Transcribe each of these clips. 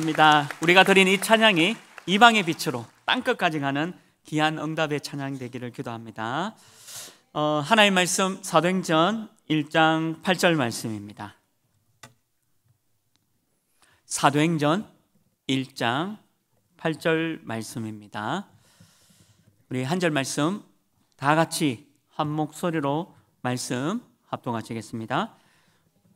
감사합니다. 우리가 드린 이 찬양이 이방의 빛으로 땅끝까지 가는 귀한 응답의 찬양 되기를 기도합니다. 어, 하나님 말씀 사도행전 1장 8절 말씀입니다. 사도행전 1장 8절 말씀입니다. 우리 한절 말씀 다 같이 한 목소리로 말씀 합동하시겠습니다.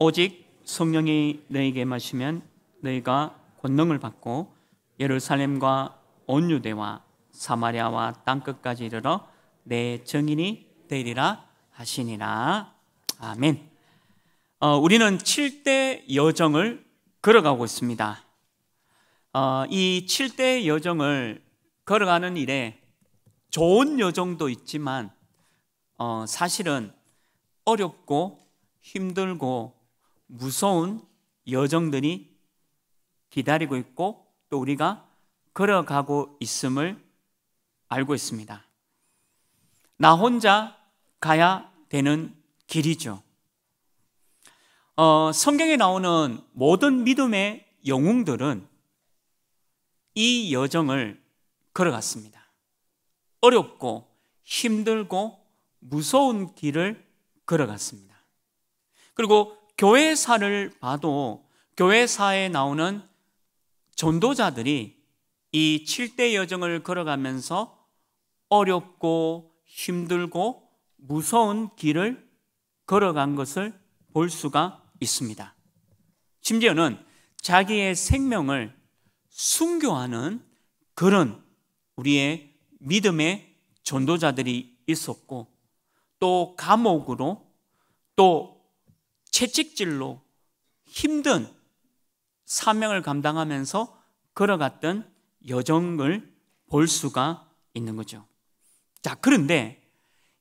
오직 성령이 너에게 마시면 너희가 권능을 받고 예루살렘과 온 유대와 사마리아와 땅 끝까지 이르러 내 증인이 되리라 하시니라. 아멘. 어, 우리는 7대 여정을 걸어가고 있습니다. 어, 이 7대 여정을 걸어가는 일에 좋은 여정도 있지만 어, 사실은 어렵고 힘들고 무서운 여정들이 기다리고 있고 또 우리가 걸어가고 있음을 알고 있습니다. 나 혼자 가야 되는 길이죠. 어, 성경에 나오는 모든 믿음의 영웅들은 이 여정을 걸어갔습니다. 어렵고 힘들고 무서운 길을 걸어갔습니다. 그리고 교회사를 봐도 교회사에 나오는 전도자들이 이 7대 여정을 걸어가면서 어렵고 힘들고 무서운 길을 걸어간 것을 볼 수가 있습니다. 심지어는 자기의 생명을 순교하는 그런 우리의 믿음의 전도자들이 있었고 또 감옥으로 또 채찍질로 힘든 사명을 감당하면서 걸어갔던 여정을 볼 수가 있는 거죠. 자, 그런데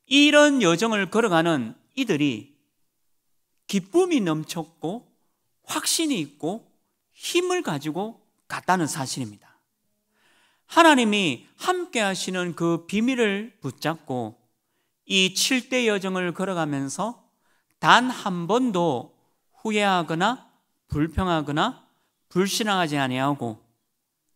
이런 여정을 걸어가는 이들이 기쁨이 넘쳤고 확신이 있고 힘을 가지고 갔다는 사실입니다. 하나님이 함께 하시는 그 비밀을 붙잡고 이 7대 여정을 걸어가면서 단 한 번도 후회하거나 불평하거나 불신앙하지 아니하고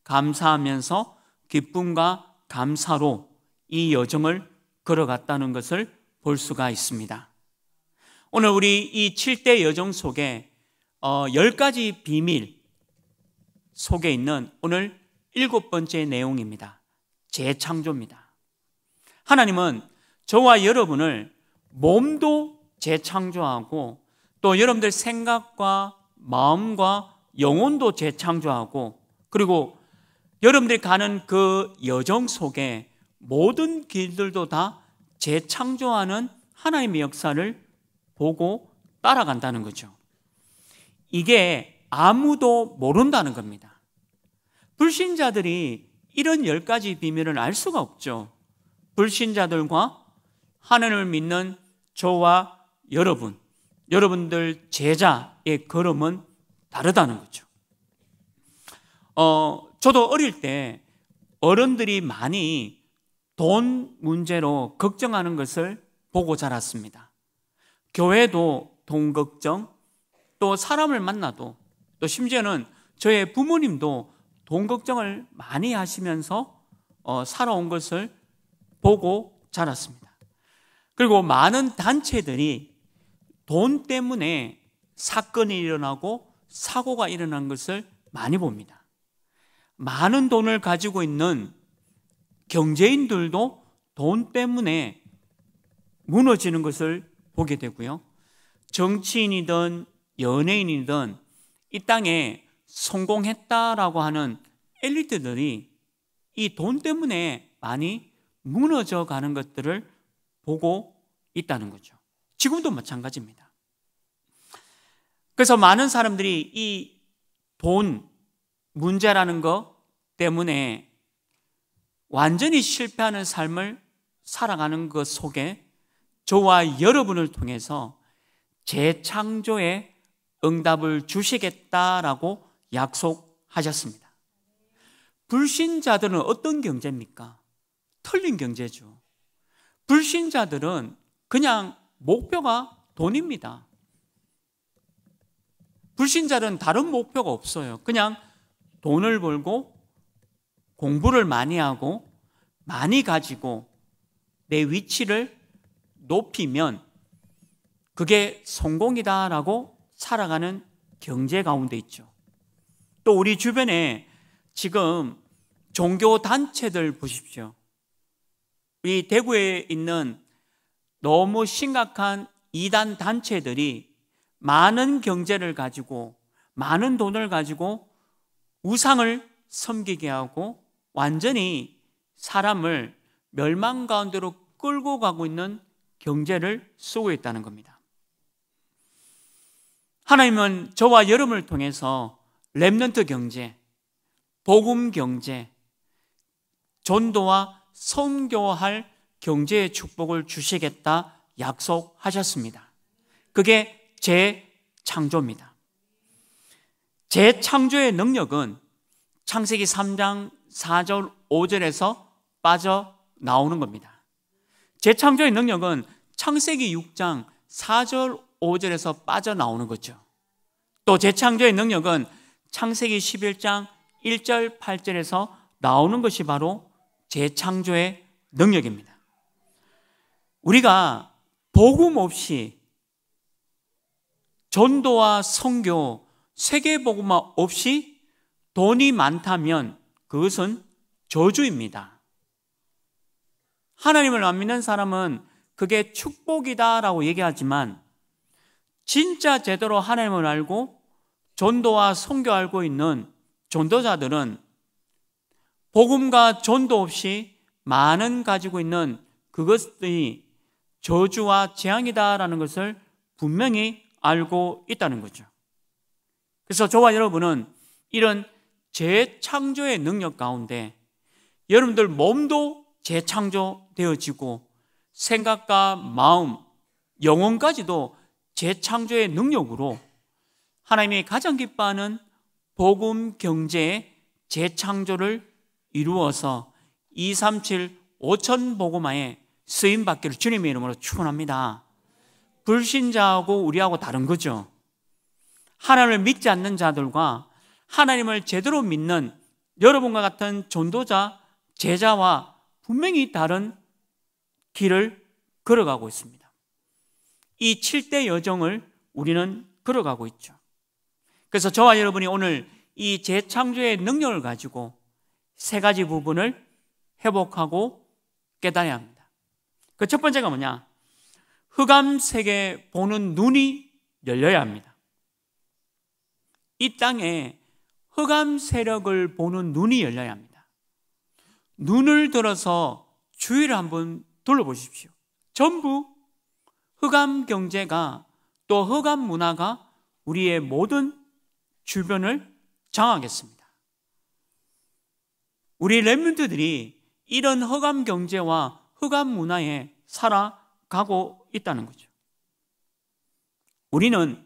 감사하면서 기쁨과 감사로 이 여정을 걸어갔다는 것을 볼 수가 있습니다. 오늘 우리 이 7대 여정 속에 어, 10가지 비밀 속에 있는 오늘 일곱 번째 내용입니다. 재창조입니다. 하나님은 저와 여러분을 몸도 재창조하고 또 여러분들 생각과 마음과 영혼도 재창조하고 그리고 여러분들이 가는 그 여정 속에 모든 길들도 다 재창조하는 하나님의 역사를 보고 따라간다는 거죠. 이게 아무도 모른다는 겁니다. 불신자들이 이런 열 가지 비밀을 알 수가 없죠. 불신자들과 하나님을 믿는 저와 여러분, 여러분들 제자의 걸음은 다르다는 거죠. 어, 저도 어릴 때 어른들이 많이 돈 문제로 걱정하는 것을 보고 자랐습니다. 교회도 돈 걱정, 또 사람을 만나도, 또 심지어는 저의 부모님도 돈 걱정을 많이 하시면서 어, 살아온 것을 보고 자랐습니다. 그리고 많은 단체들이 돈 때문에 사건이 일어나고 사고가 일어난 것을 많이 봅니다. 많은 돈을 가지고 있는 경제인들도 돈 때문에 무너지는 것을 보게 되고요. 정치인이든 연예인이든 이 땅에 성공했다라고 하는 엘리트들이 이 돈 때문에 많이 무너져 가는 것들을 보고 있다는 거죠. 지금도 마찬가지입니다. 그래서 많은 사람들이 이 돈 문제라는 것 때문에 완전히 실패하는 삶을 살아가는 것 속에 저와 여러분을 통해서 재창조의 응답을 주시겠다라고 약속하셨습니다. 불신자들은 어떤 경제입니까? 틀린 경제죠. 불신자들은 그냥 목표가 돈입니다. 불신자는 다른 목표가 없어요. 그냥 돈을 벌고 공부를 많이 하고 많이 가지고 내 위치를 높이면 그게 성공이다라고 살아가는 경제 가운데 있죠. 또 우리 주변에 지금 종교 단체들 보십시오. 이 대구에 있는 너무 심각한 이단 단체들이 많은 경제를 가지고 많은 돈을 가지고 우상을 섬기게 하고 완전히 사람을 멸망 가운데로 끌고 가고 있는 경제를 쓰고 있다는 겁니다. 하나님은 저와 여러을 통해서 랩넌트 경제, 복음 경제, 전도와 선교할 경제의 축복을 주시겠다 약속하셨습니다. 그게 재창조입니다. 재창조의 능력은 창세기 3장 4절 5절에서 빠져 나오는 겁니다. 재창조의 능력은 창세기 6장 4절 5절에서 빠져 나오는 거죠. 또 재창조의 능력은 창세기 11장 1절 8절에서 나오는 것이 바로 재창조의 능력입니다. 우리가 복음 없이 전도와 성교 세계복음화 없이 돈이 많다면 그것은 저주입니다. 하나님을 안 믿는 사람은 그게 축복이다라고 얘기하지만 진짜 제대로 하나님을 알고 전도와 선교 알고 있는 전도자들은 복음과 전도 없이 많은 가지고 있는 그것이 저주와 재앙이다라는 것을 분명히 알고 있다는 거죠. 그래서 저와 여러분은 이런 재창조의 능력 가운데 여러분들 몸도 재창조되어지고 생각과 마음, 영혼까지도 재창조의 능력으로 하나님이 가장 기뻐하는 복음 경제의 재창조를 이루어서 237 5천 복음화에 쓰임 받기를 주님의 이름으로 축원합니다. 불신자하고 우리하고 다른 거죠. 하나님을 믿지 않는 자들과 하나님을 제대로 믿는 여러분과 같은 전도자, 제자와 분명히 다른 길을 걸어가고 있습니다. 이 7대 여정을 우리는 걸어가고 있죠. 그래서 저와 여러분이 오늘 이 재창조의 능력을 가지고 세 가지 부분을 회복하고 깨달아야 합니다. 그 첫 번째가 뭐냐? 흑암 세계 보는 눈이 열려야 합니다. 이 땅에 흑암 세력을 보는 눈이 열려야 합니다. 눈을 들어서 주위를 한번 둘러보십시오. 전부 흑암 경제가 또 흑암 문화가 우리의 모든 주변을 장악했습니다. 우리 랩몬트들이 이런 흑암 경제와 흑암 문화에 살아 가고 있다는 거죠. 우리는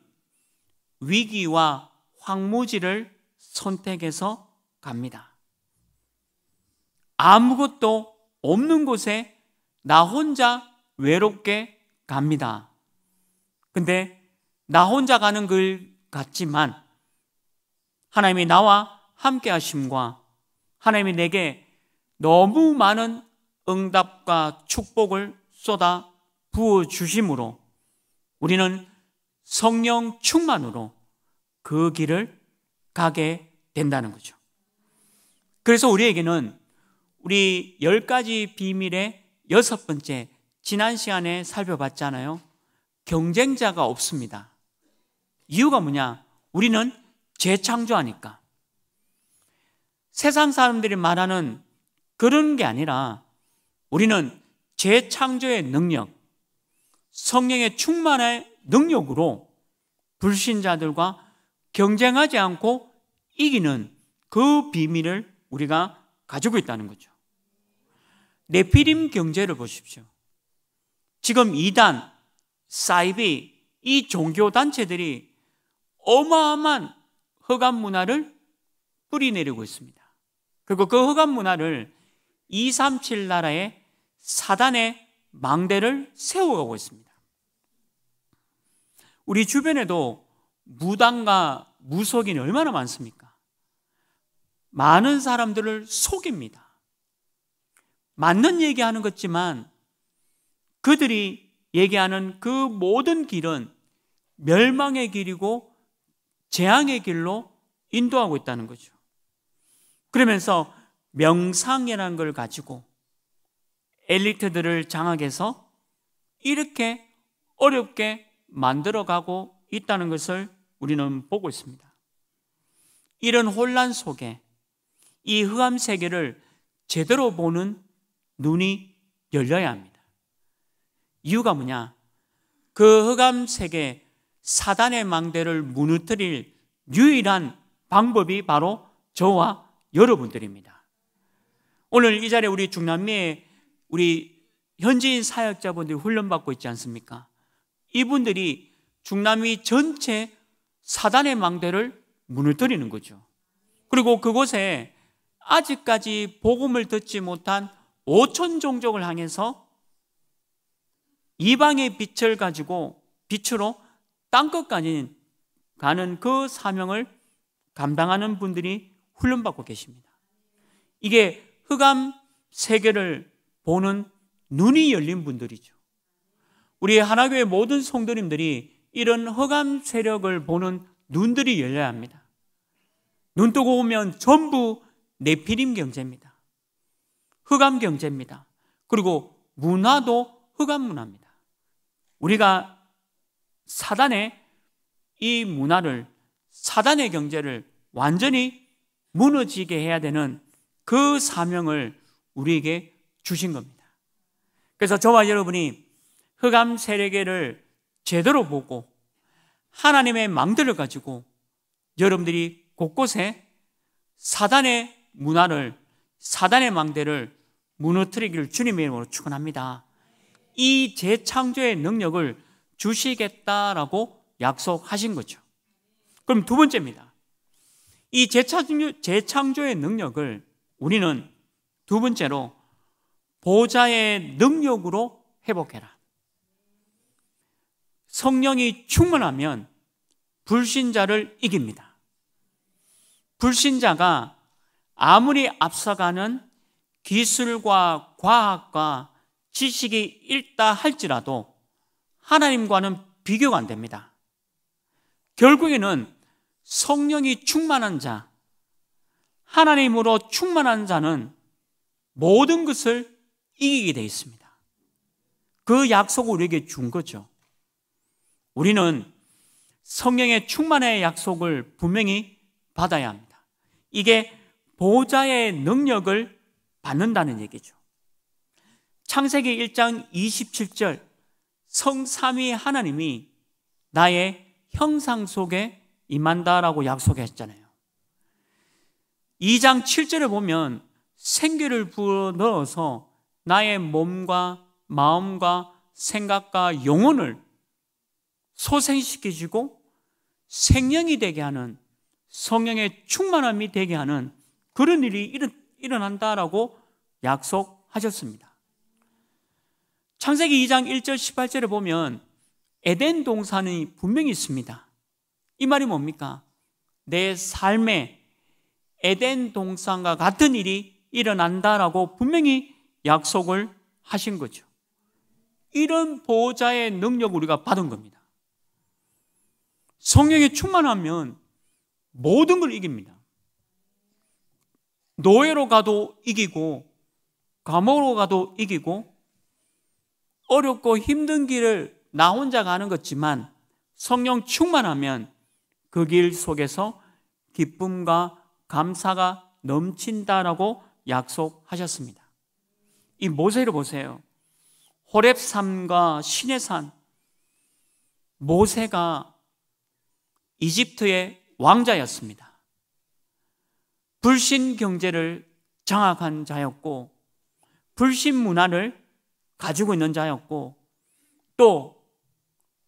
위기와 황무지를 선택해서 갑니다. 아무것도 없는 곳에 나 혼자 외롭게 갑니다. 근데 나 혼자 가는 길 같지만 하나님이 나와 함께 하심과 하나님이 내게 너무 많은 응답과 축복을 쏟아 부어 주심으로 우리는 성령 충만으로 그 길을 가게 된다는 거죠. 그래서 우리에게는 우리 열 가지 비밀의 여섯 번째 지난 시간에 살펴봤잖아요. 경쟁자가 없습니다. 이유가 뭐냐? 우리는 재창조하니까. 세상 사람들이 말하는 그런 게 아니라 우리는 재창조의 능력, 성령의 충만의 능력으로 불신자들과 경쟁하지 않고 이기는 그 비밀을 우리가 가지고 있다는 거죠. 네피림 경제를 보십시오. 지금 이단, 사이비, 이 종교단체들이 어마어마한 허감 문화를 뿌리내리고 있습니다. 그리고 그 허감 문화를 237 나라의 사단의 망대를 세워가고 있습니다. 우리 주변에도 무당과 무속인이 얼마나 많습니까? 많은 사람들을 속입니다. 맞는 얘기하는 것지만 그들이 얘기하는 그 모든 길은 멸망의 길이고 재앙의 길로 인도하고 있다는 거죠. 그러면서 명상이라는 걸 가지고 엘리트들을 장악해서 이렇게 어렵게 만들어가고 있다는 것을 우리는 보고 있습니다. 이런 혼란 속에 이 흑암 세계를 제대로 보는 눈이 열려야 합니다. 이유가 뭐냐? 그 흑암 세계 사단의 망대를 무너뜨릴 유일한 방법이 바로 저와 여러분들입니다. 오늘 이 자리에 우리 중남미에 우리 현지인 사역자분들이 훈련받고 있지 않습니까? 이분들이 중남미 전체 사단의 망대를 무너뜨리는 거죠. 그리고 그곳에 아직까지 복음을 듣지 못한 5천 종족을 향해서 이방의 빛을 가지고 빛으로 땅끝까지 가는 그 사명을 감당하는 분들이 훈련받고 계십니다. 이게 흑암 세계를 보는 눈이 열린 분들이죠. 우리 하나교회 모든 성도님들이 이런 허감 세력을 보는 눈들이 열려야 합니다. 눈 뜨고 오면 전부 내피림 경제입니다. 흑암 경제입니다. 그리고 문화도 흑암 문화입니다. 우리가 사단의 이 문화를 사단의 경제를 완전히 무너지게 해야 되는 그 사명을 우리에게 주신 겁니다. 그래서 저와 여러분이 흑암 세력계를 제대로 보고 하나님의 망대를 가지고 여러분들이 곳곳에 사단의 문화를 사단의 망대를 무너뜨리기를 주님의 이름으로 축원합니다. 이 재창조의 능력을 주시겠다라고 약속하신 거죠. 그럼 두 번째입니다. 이 재창조, 재창조의 능력을 우리는 두 번째로 보좌의 능력으로 회복해라. 성령이 충만하면 불신자를 이깁니다. 불신자가 아무리 앞서가는 기술과 과학과 지식이 있다 할지라도 하나님과는 비교가 안 됩니다. 결국에는 성령이 충만한 자, 하나님으로 충만한 자는 모든 것을 이기게 돼 있습니다. 그 약속을 우리에게 준 거죠. 우리는 성령의 충만의 약속을 분명히 받아야 합니다. 이게 보호자의 능력을 받는다는 얘기죠. 창세기 1장 27절 성삼위 하나님이 나의 형상 속에 임한다라고 약속했잖아요. 2장 7절에 보면 생기를 불어 넣어서 나의 몸과 마음과 생각과 영혼을 소생시켜주고 생명이 되게 하는 성령의 충만함이 되게 하는 그런 일이 일어난다라고 약속하셨습니다. 창세기 2장 1절 18절에 보면 에덴 동산이 분명히 있습니다. 이 말이 뭡니까? 내 삶에 에덴 동산과 같은 일이 일어난다라고 분명히 약속을 하신 거죠. 이런 보호자의 능력을 우리가 받은 겁니다. 성령이 충만하면 모든 걸 이깁니다. 노예로 가도 이기고, 감옥으로 가도 이기고, 어렵고 힘든 길을 나 혼자 가는 것지만 성령 충만하면 그 길 속에서 기쁨과 감사가 넘친다라고 약속하셨습니다. 이 모세를 보세요. 호랩산과 신의 산 모세가 이집트의 왕자였습니다. 불신 경제를 장악한 자였고 불신 문화를 가지고 있는 자였고 또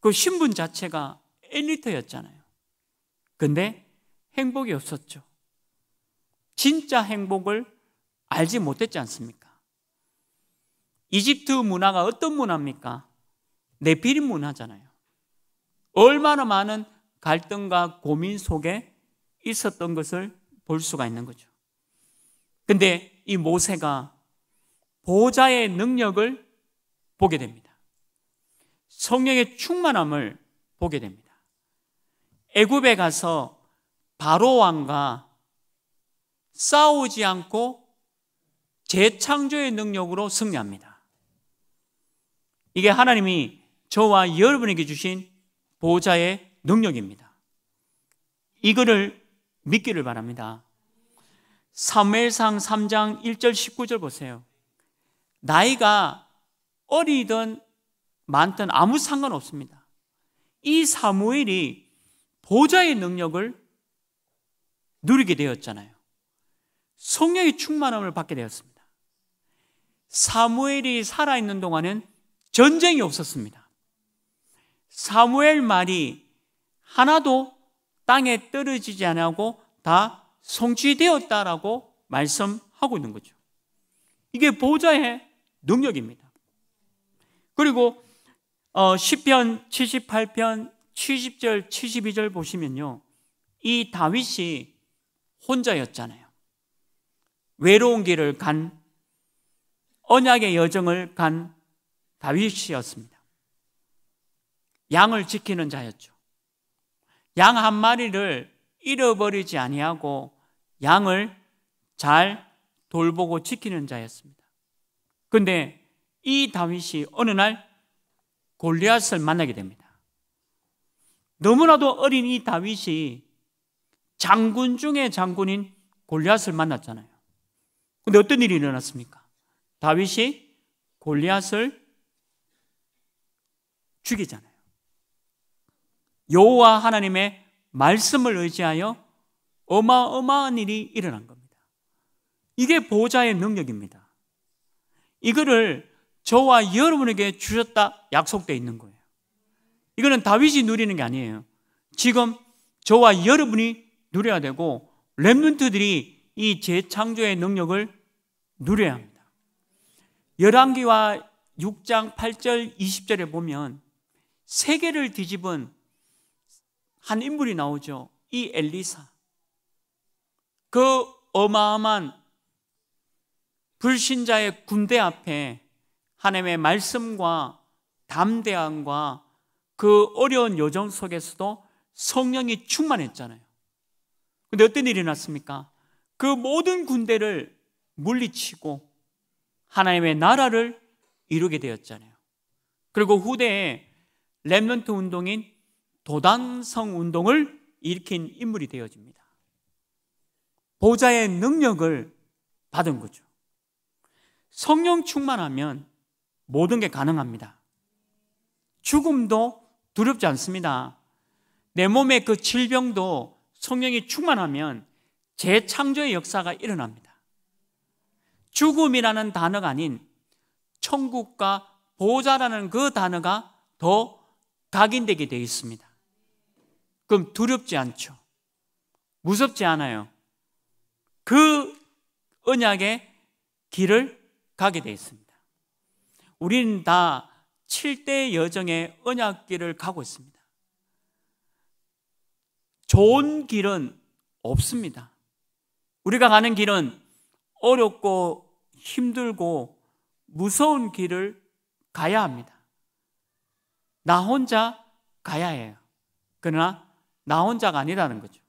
그 신분 자체가 엘리트였잖아요. 근데 행복이 없었죠. 진짜 행복을 알지 못했지 않습니까? 이집트 문화가 어떤 문화입니까? 내피림 문화잖아요. 얼마나 많은 갈등과 고민 속에 있었던 것을 볼 수가 있는 거죠. 근데 이 모세가 보좌의 능력을 보게 됩니다. 성령의 충만함을 보게 됩니다. 애굽에 가서 바로 왕과 싸우지 않고 재창조의 능력으로 승리합니다. 이게 하나님이 저와 여러분에게 주신 보호자의 능력입니다. 이거를 믿기를 바랍니다. 사무엘상 3장 1절 19절 보세요. 나이가 어리든 많든 아무 상관없습니다. 이 사무엘이 보좌의 능력을 누리게 되었잖아요. 성령의 충만함을 받게 되었습니다. 사무엘이 살아있는 동안은 전쟁이 없었습니다. 사무엘 말이 하나도 땅에 떨어지지 않고 다 성취되었다라고 말씀하고 있는 거죠. 이게 보좌의 능력입니다. 그리고 어, 1편 78편, 70절, 72절 보시면요. 이 다윗이 혼자였잖아요. 외로운 길을 간, 언약의 여정을 간 다윗이었습니다. 양을 지키는 자였죠. 양 한 마리를 잃어버리지 아니하고 양을 잘 돌보고 지키는 자였습니다. 근데 이 다윗이 어느 날 골리앗을 만나게 됩니다. 너무나도 어린 이 다윗이 장군 중의 장군인 골리앗을 만났잖아요. 근데 어떤 일이 일어났습니까? 다윗이 골리앗을 죽이잖아요. 여호와 하나님의 말씀을 의지하여 어마어마한 일이 일어난 겁니다. 이게 보호자의 능력입니다. 이거를 저와 여러분에게 주셨다 약속되어 있는 거예요. 이거는 다윗이 누리는 게 아니에요. 지금 저와 여러분이 누려야 되고 렘넌트들이 이 재창조의 능력을 누려야 합니다. 열왕기와 6장 8절 20절에 보면 세계를 뒤집은 한 인물이 나오죠. 이 엘리사. 그 어마어마한 불신자의 군대 앞에 하나님의 말씀과 담대함과 그 어려운 여정 속에서도 성령이 충만했잖아요. 근데 어떤 일이 났습니까? 그 모든 군대를 물리치고 하나님의 나라를 이루게 되었잖아요. 그리고 후대에 렘런트 운동인 도단성 운동을 일으킨 인물이 되어집니다. 보좌의 능력을 받은 거죠. 성령 충만하면 모든 게 가능합니다. 죽음도 두렵지 않습니다. 내 몸의 그 질병도 성령이 충만하면 재창조의 역사가 일어납니다. 죽음이라는 단어가 아닌 천국과 보좌라는 그 단어가 더 각인되게 되어 있습니다. 그럼 두렵지 않죠. 무섭지 않아요. 그 언약의 길을 가게 되어 있습니다. 우리는 다 7대 여정의 언약길을 가고 있습니다. 좋은 길은 없습니다. 우리가 가는 길은 어렵고 힘들고 무서운 길을 가야 합니다. 나 혼자 가야 해요. 그러나 나 혼자가 아니라는 거죠.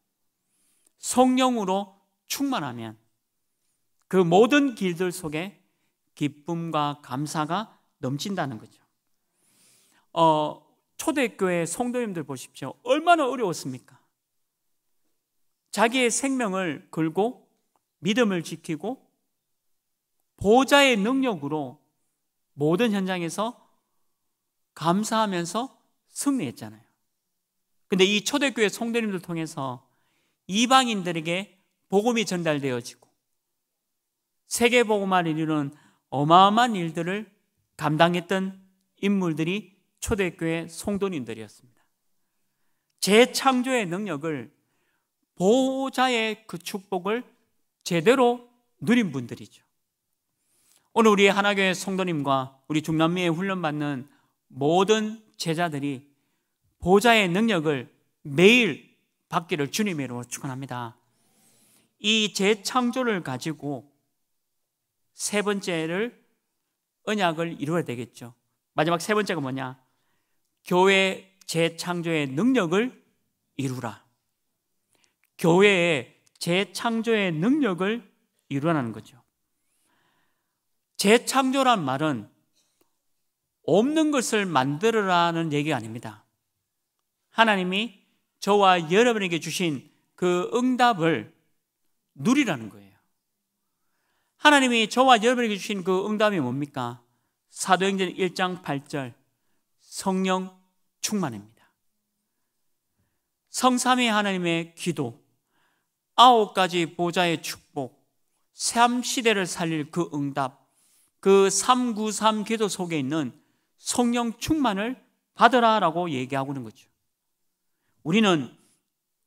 성령으로 충만하면 그 모든 길들 속에 기쁨과 감사가 넘친다는 거죠. 어, 초대교회 성도님들 보십시오. 얼마나 어려웠습니까? 자기의 생명을 걸고 믿음을 지키고 보좌의 능력으로 모든 현장에서 감사하면서 승리했잖아요. 근데 이 초대교회 성도님들 통해서 이방인들에게 복음이 전달되어지고 세계 복음화를 이루는 어마어마한 일들을 감당했던 인물들이 초대교회 성도님들이었습니다. 재창조의 능력을 보호자의 그 축복을 제대로 누린 분들이죠. 오늘 우리 하나교회 성도님과 우리 중남미에 훈련받는 모든 제자들이 보좌의 능력을 매일 받기를 주님으로 축원합니다. 이 재창조를 가지고 세 번째를 언약을 이루어야 되겠죠. 마지막 세 번째가 뭐냐? 교회 재창조의 능력을 이루라. 교회의 재창조의 능력을 이루라는 거죠. 재창조란 말은 없는 것을 만들어라는 얘기가 아닙니다. 하나님이 저와 여러분에게 주신 그 응답을 누리라는 거예요. 하나님이 저와 여러분에게 주신 그 응답이 뭡니까? 사도행전 1장 8절 성령 충만입니다. 성삼위 하나님의 기도, 아홉 가지 보좌의 축복, 새 시대를 살릴 그 응답, 그 393 기도 속에 있는 성령 충만을 받으라라고 얘기하고 있는 거죠. 우리는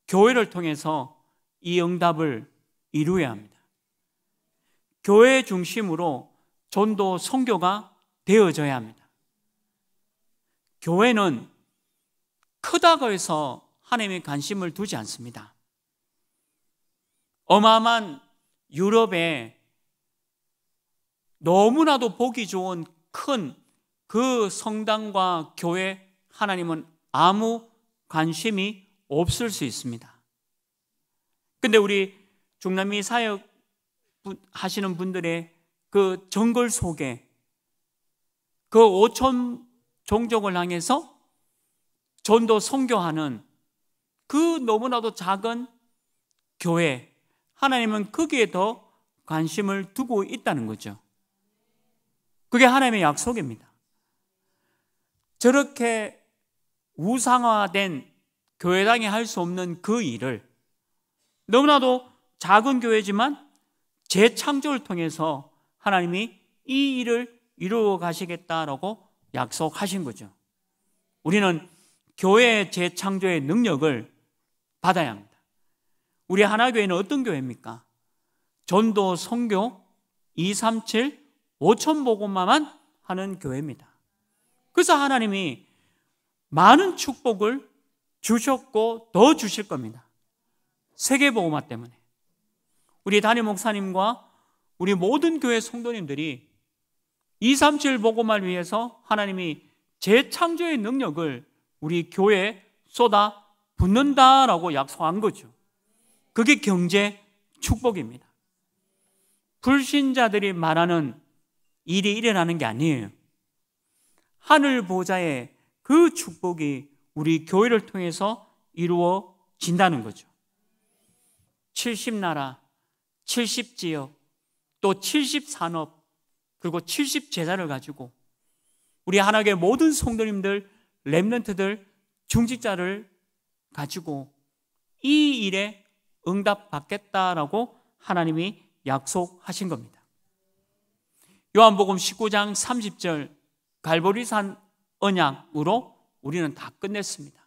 교회를 통해서 이 응답을 이루어야 합니다. 교회 중심으로 전도 선교가 되어져야 합니다. 교회는 크다고 해서 하나님의 관심을 두지 않습니다. 어마어마한 유럽에 너무나도 보기 좋은 큰그 성당과 교회 하나님은 아무 관심이 없을 수 있습니다. 근데 우리 중남미 사역 하시는 분들의 그 정글 속에 그 오천 종족을 향해서 전도 선교하는 그 너무나도 작은 교회 하나님은 거기에 더 관심을 두고 있다는 거죠. 그게 하나님의 약속입니다. 저렇게 우상화된 교회당이 할 수 없는 그 일을 너무나도 작은 교회지만 재창조를 통해서 하나님이 이 일을 이루어 가시겠다라고 약속하신 거죠. 우리는 교회 재창조의 능력을 받아야 합니다. 우리 하나교회는 어떤 교회입니까? 전도, 성교, 237, 5천보고만 하는 교회입니다. 그래서 하나님이 많은 축복을 주셨고 더 주실 겁니다. 세계보호마 때문에. 우리 담임 목사님과 우리 모든 교회 성도님들이 237 보고말 위해서 하나님이 재창조의 능력을 우리 교회에 쏟아 붓는다라고 약속한 거죠. 그게 경제 축복입니다. 불신자들이 말하는 일이 일어나는 게 아니에요. 하늘 보좌의 그 축복이 우리 교회를 통해서 이루어진다는 거죠. 70나라, 70지역, 또 70산업, 그리고 70제자를 가지고 우리 한학의 모든 성도님들, 랩런트들, 중직자를 가지고 이 일에 응답받겠다라고 하나님이 약속하신 겁니다. 요한복음 19장 30절 갈보리산 언약으로 우리는 다 끝냈습니다.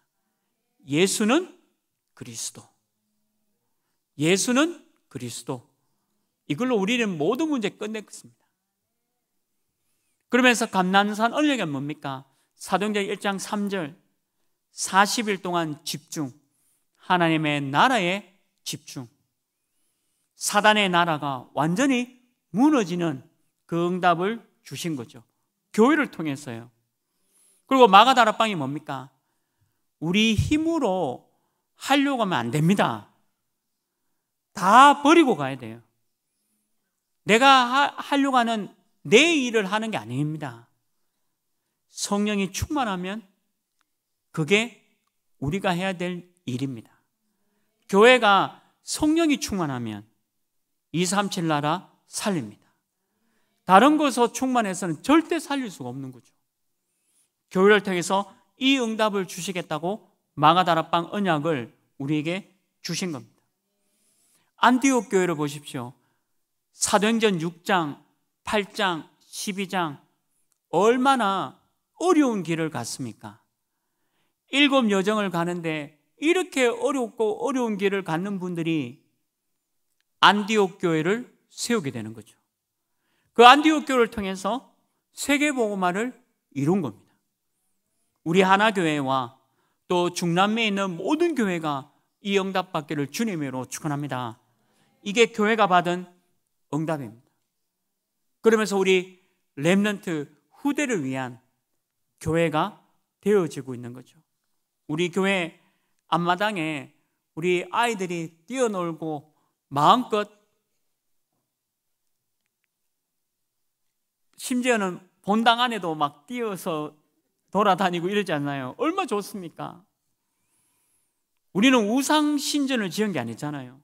예수는 그리스도. 예수는 그리스도. 이걸로 우리는 모든 문제 끝냈습니다. 그러면서 감난산 언약이 뭡니까? 사도행전 1장 3절 40일 동안 집중 하나님의 나라에 집중 사단의 나라가 완전히 무너지는 그 응답을 주신 거죠. 교회를 통해서요. 그리고 마가다락방이 뭡니까? 우리 힘으로 하려고 하면 안 됩니다. 다 버리고 가야 돼요. 내가 하, 려고 하는 내 일을 하는 게 아닙니다. 성령이 충만하면 그게 우리가 해야 될 일입니다. 교회가 성령이 충만하면 237 나라 살립니다. 다른 것으로 충만해서는 절대 살릴 수가 없는 거죠. 교회를 통해서 이 응답을 주시겠다고 마가다라빵 언약을 우리에게 주신 겁니다. 안디옥 교회를 보십시오. 사도행전 6장, 8장, 12장 얼마나 어려운 길을 갔습니까? 일곱 여정을 가는데 이렇게 어렵고 어려운 길을 갖는 분들이 안디옥 교회를 세우게 되는 거죠. 그 안디옥 교를 통해서 세계 복음화를 이룬 겁니다. 우리 하나 교회와 또 중남미에 있는 모든 교회가 이 응답 받기를 주님으로 축원합니다. 이게 교회가 받은 응답입니다. 그러면서 우리 렘넌트 후대를 위한 교회가 되어지고 있는 거죠. 우리 교회 앞마당에 우리 아이들이 뛰어놀고 마음껏 심지어는 본당 안에도 막 뛰어서 돌아다니고 이러잖아요. 얼마 좋습니까? 우리는 우상 신전을 지은 게 아니잖아요.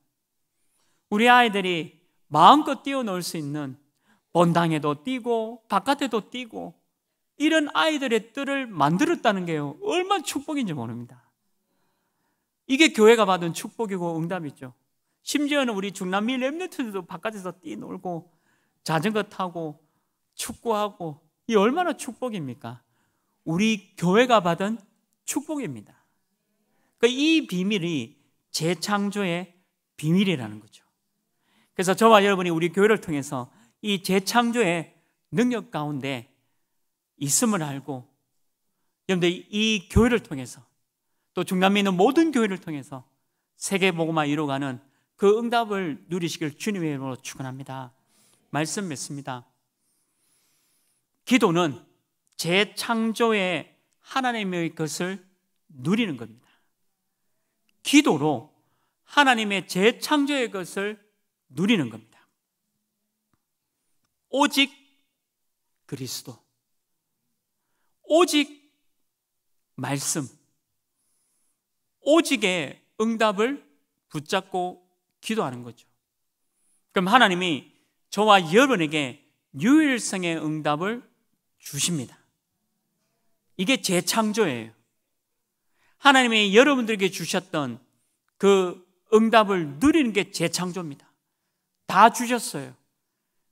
우리 아이들이 마음껏 뛰어놀 수 있는 본당에도 뛰고 바깥에도 뛰고 이런 아이들의 뜰을 만들었다는 게요. 얼마나 축복인지 모릅니다. 이게 교회가 받은 축복이고 응답이죠. 심지어는 우리 중남미 랩네트들도 바깥에서 뛰놀고 자전거 타고 축구하고 이 얼마나 축복입니까? 우리 교회가 받은 축복입니다. 그러니까 이 비밀이 재창조의 비밀이라는 거죠. 그래서 저와 여러분이 우리 교회를 통해서 이 재창조의 능력 가운데 있음을 알고 여러분들 이 교회를 통해서 또 중남미 있는 모든 교회를 통해서 세계 복음화 이루어가는 그 응답을 누리시길 주님의 이름으로 축원합니다. 말씀 맺습니다. 기도는 재창조의 하나님의 것을 누리는 겁니다. 기도로 하나님의 재창조의 것을 누리는 겁니다. 오직 그리스도. 오직 말씀. 오직의 응답을 붙잡고 기도하는 거죠. 그럼 하나님이 저와 여러분에게 유일성의 응답을 주십니다. 이게 재창조예요. 하나님이 여러분들에게 주셨던 그 응답을 누리는 게 재창조입니다. 다 주셨어요.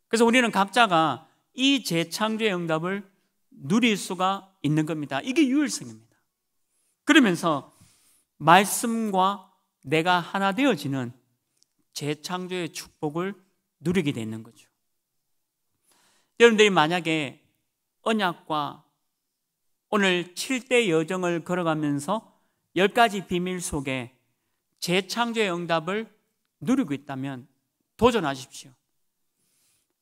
그래서 우리는 각자가 이 재창조의 응답을 누릴 수가 있는 겁니다. 이게 유일성입니다. 그러면서 말씀과 내가 하나 되어지는 재창조의 축복을 누리게 되는 거죠. 여러분들이 만약에 언약과 오늘 7대 여정을 걸어가면서 10가지 비밀 속에 재창조의 응답을 누리고 있다면 도전하십시오.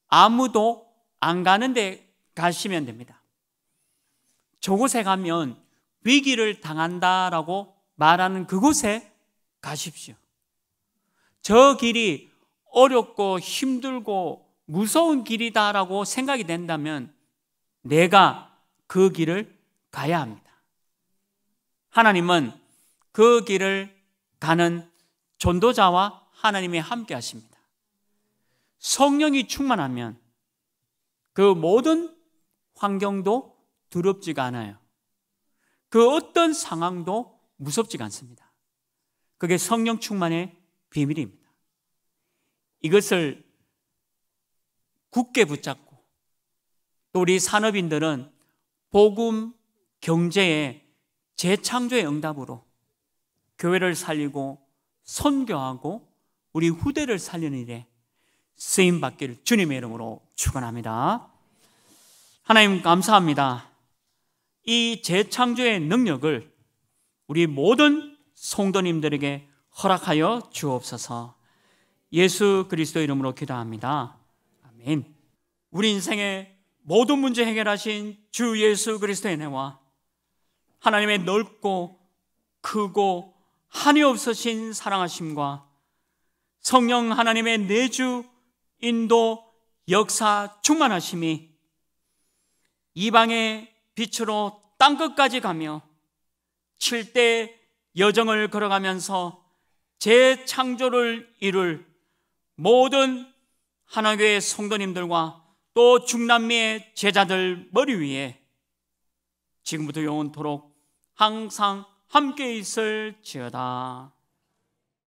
아무도 안 가는데 가시면 됩니다. 저곳에 가면 위기를 당한다라고 말하는 그곳에 가십시오. 저 길이 어렵고 힘들고 무서운 길이다라고 생각이 된다면 내가 그 길을 가야 합니다. 하나님은 그 길을 가는 전도자와 하나님이 함께 하십니다. 성령이 충만하면 그 모든 환경도 두렵지가 않아요. 그 어떤 상황도 무섭지가 않습니다. 그게 성령 충만의 비밀입니다. 이것을 굳게 붙잡고 또 우리 산업인들은 복음 경제의 재창조의 응답으로 교회를 살리고 선교하고 우리 후대를 살리는 일에 쓰임 받기를 주님의 이름으로 축원합니다. 하나님 감사합니다. 이 재창조의 능력을 우리 모든 성도님들에게 허락하여 주옵소서. 예수 그리스도 이름으로 기도합니다. 아멘. 우리 인생의 모든 문제 해결하신 주 예수 그리스도의 은혜와 하나님의 넓고 크고 한이 없으신 사랑하심과 성령 하나님의 내주 인도 역사 충만하심이 이방의 빛으로 땅 끝까지 가며 7대 여정을 걸어가면서 재창조를 이룰 모든 하나교회 성도님들과 또 중남미의 제자들 머리 위에 지금부터 영원토록 항상 함께 있을 지어다.